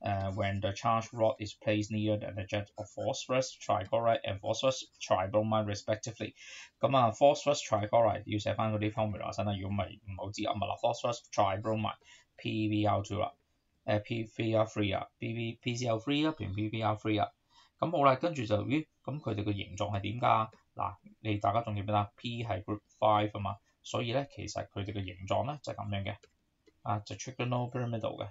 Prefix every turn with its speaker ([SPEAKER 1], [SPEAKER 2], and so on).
[SPEAKER 1] Uh, when the charged rod is placed near the jet of phosphorus trichloride and phosphorus tribromide respectively。咁啊，phosphorus trichloride 要寫翻嗰啲 formula 先啦，如果唔係唔好知暗物啦。phosphorus tribromide PVR2 啦，誒 PVR3 啊，PV PCl3 啊，變 pvr 啊。咁好啦，跟住就咦，咁佢哋嘅形狀係點㗎？嗱，你大家仲記唔記得 P 係 group five 啊嘛，所以咧其實佢哋嘅形狀咧就係、咁樣嘅，啊就 trigonal pyramidal 嘅。